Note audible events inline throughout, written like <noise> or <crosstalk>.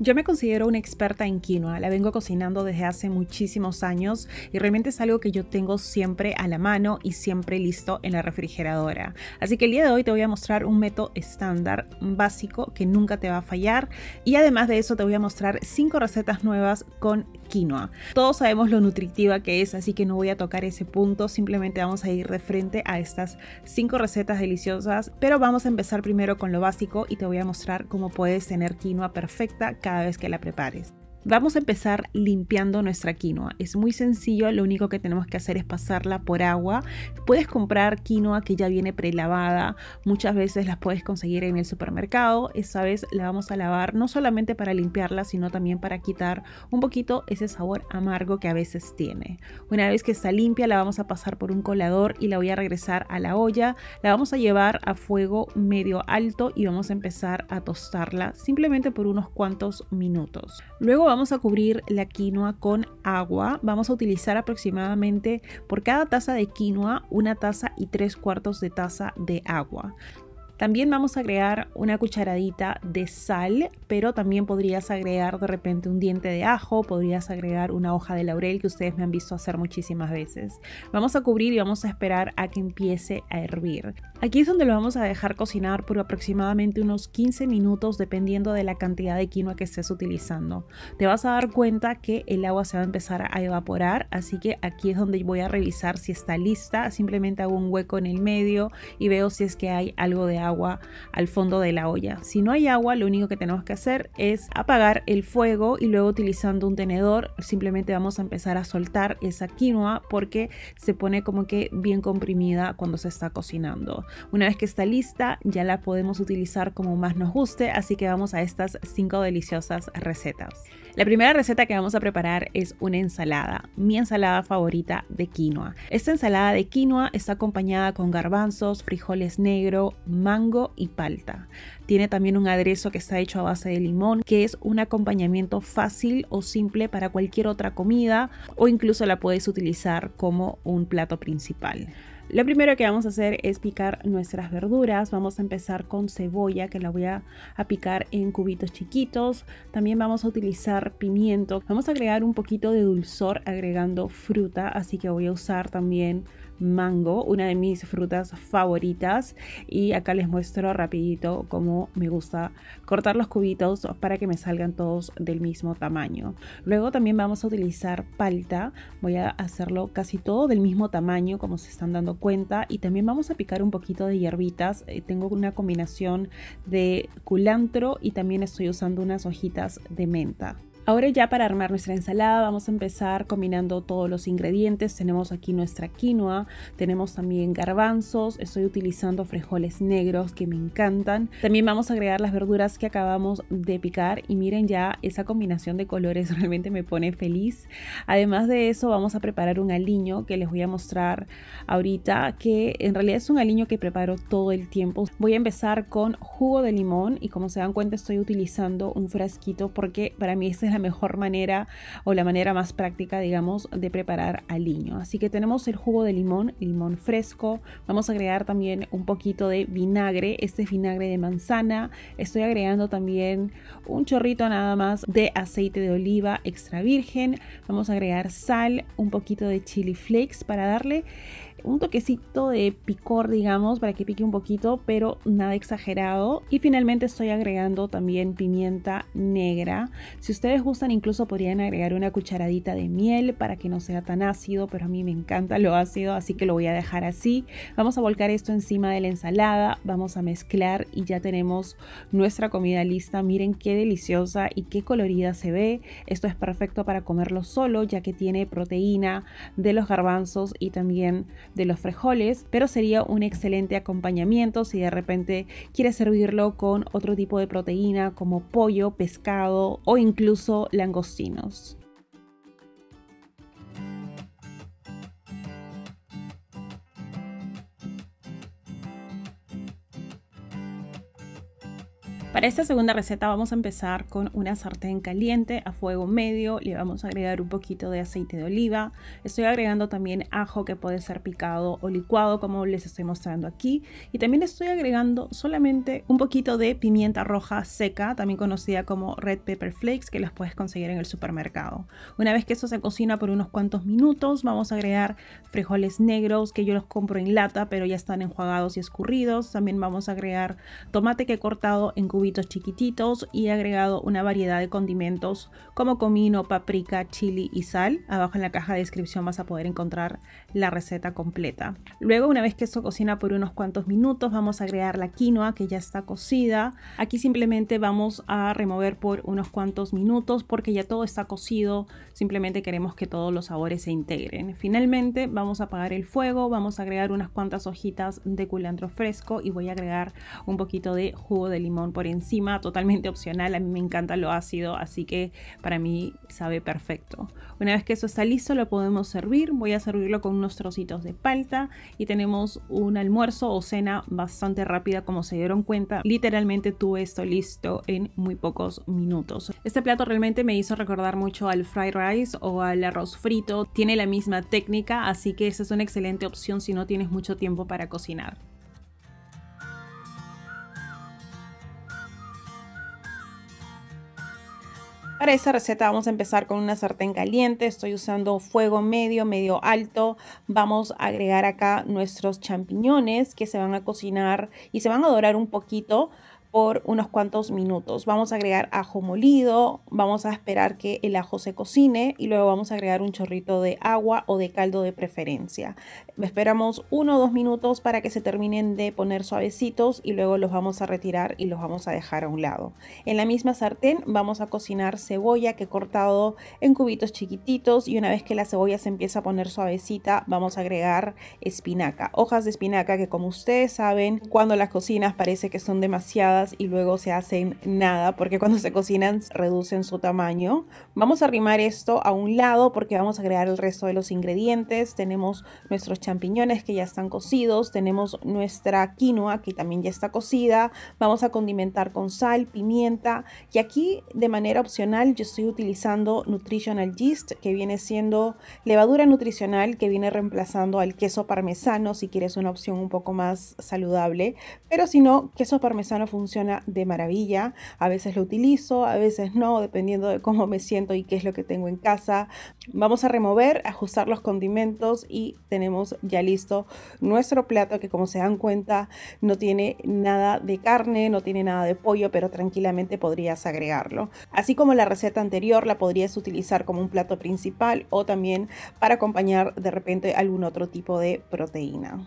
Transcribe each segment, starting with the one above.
Yo me considero una experta en quinoa, la vengo cocinando desde hace muchísimos años y realmente es algo que yo tengo siempre a la mano y siempre listo en la refrigeradora. Así que el día de hoy te voy a mostrar un método estándar básico que nunca te va a fallar y además de eso te voy a mostrar cinco recetas nuevas con quinoa. Todos sabemos lo nutritiva que es, así que no voy a tocar ese punto, simplemente vamos a ir de frente a estas 5 recetas deliciosas, pero vamos a empezar primero con lo básico y te voy a mostrar cómo puedes tener quinoa perfecta cada vez que la prepares. Vamos a empezar limpiando nuestra quinoa. Es muy sencillo, lo único que tenemos que hacer es pasarla por agua. Puedes comprar quinoa que ya viene prelavada, muchas veces las puedes conseguir en el supermercado. Esta vez la vamos a lavar no solamente para limpiarla, sino también para quitar un poquito ese sabor amargo que a veces tiene. Una vez que está limpia, la vamos a pasar por un colador y la voy a regresar a la olla. La vamos a llevar a fuego medio alto y vamos a empezar a tostarla simplemente por unos cuantos minutos. Luego vamos a cubrir la quinoa con agua. Vamos a utilizar aproximadamente por cada taza de quinoa una taza y tres cuartos de taza de agua. También vamos a agregar una cucharadita de sal, pero también podrías agregar de repente un diente de ajo, podrías agregar una hoja de laurel que ustedes me han visto hacer muchísimas veces. Vamos a cubrir y vamos a esperar a que empiece a hervir. Aquí es donde lo vamos a dejar cocinar por aproximadamente unos 15 minutos dependiendo de la cantidad de quinoa que estés utilizando. Te vas a dar cuenta que el agua se va a empezar a evaporar, así que aquí es donde voy a revisar si está lista. Simplemente hago un hueco en el medio y veo si es que hay algo de agua al fondo de la olla. Si no hay agua, lo único que tenemos que hacer es apagar el fuego y luego utilizando un tenedor simplemente vamos a empezar a soltar esa quinoa porque se pone como que bien comprimida cuando se está cocinando. Una vez que está lista, ya la podemos utilizar como más nos guste, así que vamos a estas cinco deliciosas recetas. La primera receta que vamos a preparar es una ensalada, mi ensalada favorita de quinoa. Esta ensalada de quinoa está acompañada con garbanzos, frijoles negro, mango y palta. Tiene también un aderezo que está hecho a base de limón, que es un acompañamiento fácil o simple para cualquier otra comida o incluso la puedes utilizar como un plato principal. Lo primero que vamos a hacer es picar nuestras verduras. Vamos a empezar con cebolla que la voy a, picar en cubitos chiquitos. También vamos a utilizar pimiento. Vamos a agregar un poquito de dulzor agregando fruta, así que voy a usar también mango, una de mis frutas favoritas. Y acá les muestro rapidito cómo me gusta cortar los cubitos para que me salgan todos del mismo tamaño. Luego también vamos a utilizar palta. Voy a hacerlo casi todo del mismo tamaño como se están dando cuenta. Y también vamos a picar un poquito de hierbitas. Eh, tengo una combinación de culantro y también estoy usando unas hojitas de menta. Ahora ya para armar nuestra ensalada vamos a empezar combinando todos los ingredientes. Tenemos aquí nuestra quinoa, tenemos también garbanzos, estoy utilizando frijoles negros que me encantan. También vamos a agregar las verduras que acabamos de picar y miren ya esa combinación de colores <laughs> realmente me pone feliz. Además de eso vamos a preparar un aliño que les voy a mostrar ahorita que en realidad es un aliño que preparo todo el tiempo. Voy a empezar con jugo de limón y como se dan cuenta estoy utilizando un frasquito porque para mí este es la mejor manera o la manera más práctica, digamos, de preparar al niño. Así que tenemos el jugo de limón, limón fresco. Vamos a agregar también un poquito de vinagre. Este es vinagre de manzana. Estoy agregando también un chorrito nada más de aceite de oliva extra virgen. Vamos a agregar sal, un poquito de chili flakes para darle un toquecito de picor, digamos, para que pique un poquito, pero nada exagerado. Y finalmente estoy agregando también pimienta negra. Si ustedes gustan, incluso podrían agregar una cucharadita de miel para que no sea tan ácido, pero a mí me encanta lo ácido, así que lo voy a dejar así. Vamos a volcar esto encima de la ensalada, vamos a mezclar y ya tenemos nuestra comida lista. Miren qué deliciosa y qué colorida se ve. Esto es perfecto para comerlo solo, ya que tiene proteína de los garbanzos y también de los frijoles, pero sería un excelente acompañamiento si de repente quieres servirlo con otro tipo de proteína como pollo, pescado o incluso langostinos. Para esta segunda receta vamos a empezar con una sartén caliente a fuego medio, le vamos a agregar un poquito de aceite de oliva, estoy agregando también ajo que puede ser picado o licuado como les estoy mostrando aquí y también estoy agregando solamente un poquito de pimienta roja seca, también conocida como red pepper flakes que las puedes conseguir en el supermercado. Una vez que esto se cocina por unos cuantos minutos vamos a agregar frijoles negros que yo los compro en lata pero ya están enjuagados y escurridos, también vamos a agregar tomate que he cortado en cubos chiquititos y agregado una variedad de condimentos como comino, paprika, chili y sal. Abajo en la caja de descripción vas a poder encontrar la receta completa. Luego una vez que eso cocina por unos cuantos minutos vamos a agregar la quinoa que ya está cocida. Aquí simplemente vamos a remover por unos cuantos minutos porque ya todo está cocido. Simplemente queremos que todos los sabores se integren. Finalmente vamos a apagar el fuego, vamos a agregar unas cuantas hojitas de culantro fresco y voy a agregar un poquito de jugo de limón por encima, totalmente opcional. A mí me encanta lo ácido, así que para mí sabe perfecto. Una vez que eso está listo, lo podemos servir. Voy a servirlo con unos trocitos de palta y tenemos un almuerzo o cena bastante rápida, como se dieron cuenta. Literalmente tuve esto listo en muy pocos minutos. Este plato realmente me hizo recordar mucho al fried rice o al arroz frito. Tiene la misma técnica, así que esa es una excelente opción si no tienes mucho tiempo para cocinar. Para esta receta vamos a empezar con una sartén caliente. Estoy usando fuego medio, medio alto. Vamos a agregar acá nuestros champiñones que se van a cocinar y se van a dorar un poquito por unos cuantos minutos. Vamos a agregar ajo molido, vamos a esperar que el ajo se cocine y luego vamos a agregar un chorrito de agua o de caldo de preferencia. Esperamos uno o dos minutos para que se terminen de poner suavecitos y luego los vamos a retirar y los vamos a dejar a un lado. En la misma sartén vamos a cocinar cebolla que he cortado en cubitos chiquititos y una vez que la cebolla se empieza a poner suavecita vamos a agregar espinaca, hojas de espinaca que como ustedes saben cuando las cocinas parece que son demasiadas y luego se hacen nada porque cuando se cocinan reducen su tamaño. Vamos a arrimar esto a un lado porque vamos a agregar el resto de los ingredientes. Tenemos nuestros champiñones que ya están cocidos, tenemos nuestra quinoa que también ya está cocida. Vamos a condimentar con sal, pimienta y aquí de manera opcional yo estoy utilizando nutritional yeast que viene siendo levadura nutricional que viene reemplazando al queso parmesano si quieres una opción un poco más saludable, pero si no, queso parmesano funciona de maravilla. A veces lo utilizo, a veces no, dependiendo de cómo me siento y qué es lo que tengo en casa. Vamos a remover, ajustar los condimentos y tenemos ya listo nuestro plato que como se dan cuenta no tiene nada de carne, no tiene nada de pollo, pero tranquilamente podrías agregarlo. Así como la receta anterior la podrías utilizar como un plato principal o también para acompañar de repente algún otro tipo de proteína.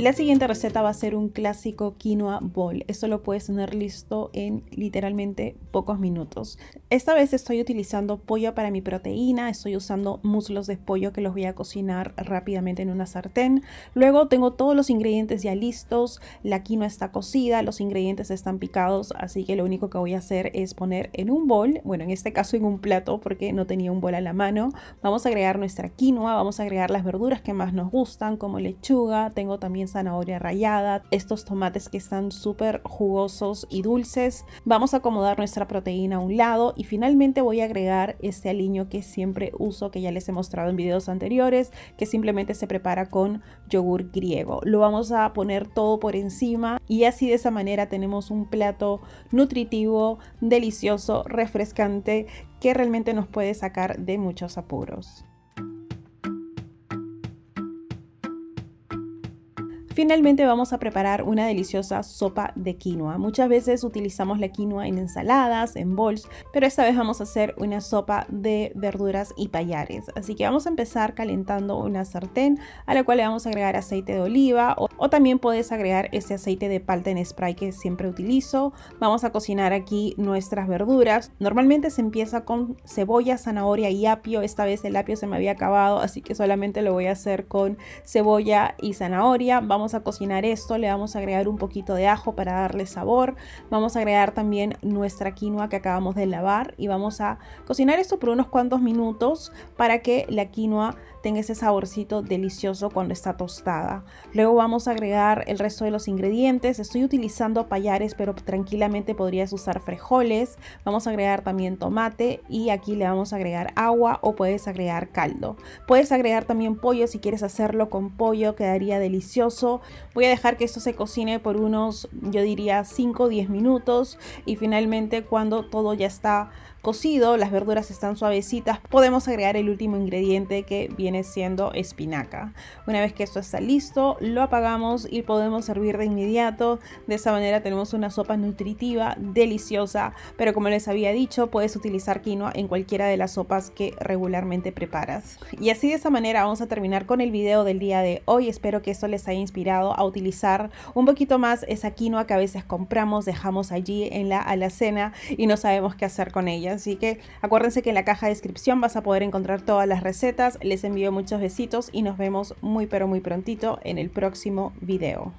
La siguiente receta va a ser un clásico quinoa bowl. Esto lo puedes tener listo en literalmente pocos minutos. Esta vez estoy utilizando pollo para mi proteína. Estoy usando muslos de pollo que los voy a cocinar rápidamente en una sartén. Luego tengo todos los ingredientes ya listos. La quinoa está cocida, los ingredientes están picados. Así que lo único que voy a hacer es poner en un bowl. bueno en este caso en un plato porque no tenía un bowl a la mano. Vamos a agregar nuestra quinoa, vamos a agregar las verduras que más nos gustan como lechuga. Tengo también zanahoria rallada, estos tomates que están súper jugosos y dulces. Vamos a acomodar nuestra proteína a un lado y finalmente voy a agregar este aliño que siempre uso, que ya les he mostrado en videos anteriores, que simplemente se prepara con yogur griego. Lo vamos a poner todo por encima y así de esa manera tenemos un plato nutritivo, delicioso, refrescante, que realmente nos puede sacar de muchos apuros. Finalmente vamos a preparar una deliciosa sopa de quinoa. Muchas veces utilizamos la quinoa en ensaladas, en bols, pero esta vez vamos a hacer una sopa de verduras y payares. Así que vamos a empezar calentando una sartén a la cual le vamos a agregar aceite de oliva o, también puedes agregar ese aceite de palta en spray que siempre utilizo. Vamos a cocinar aquí nuestras verduras. Normalmente se empieza con cebolla, zanahoria y apio. Esta vez el apio se me había acabado, así que solamente lo voy a hacer con cebolla y zanahoria. Vamos a cocinar esto, le vamos a agregar un poquito de ajo para darle sabor, vamos a agregar también nuestra quinoa que acabamos de lavar y vamos a cocinar esto por unos cuantos minutos para que la quinoa tenga ese saborcito delicioso cuando está tostada. Luego vamos a agregar el resto de los ingredientes, estoy utilizando payares pero tranquilamente podrías usar frijoles, vamos a agregar también tomate y aquí le vamos a agregar agua o puedes agregar caldo. Puedes agregar también pollo si quieres hacerlo con pollo, quedaría delicioso. Voy a dejar que esto se cocine por unos, yo diría, 5 o 10 minutos. Y finalmente cuando todo ya está cocido, las verduras están suavecitas, podemos agregar el último ingrediente que viene siendo espinaca. Una vez que esto está listo, lo apagamos y podemos servir de inmediato. De esa manera tenemos una sopa nutritiva, deliciosa, pero como les había dicho, puedes utilizar quinoa en cualquiera de las sopas que regularmente preparas. Y así de esa manera vamos a terminar con el video del día de hoy. Espero que esto les haya inspirado a utilizar un poquito más esa quinoa que a veces compramos, dejamos allí en la alacena y no sabemos qué hacer con ella. Así que acuérdense que en la caja de descripción vas a poder encontrar todas las recetas. Les envío muchos besitos y nos vemos muy pero muy prontito en el próximo video.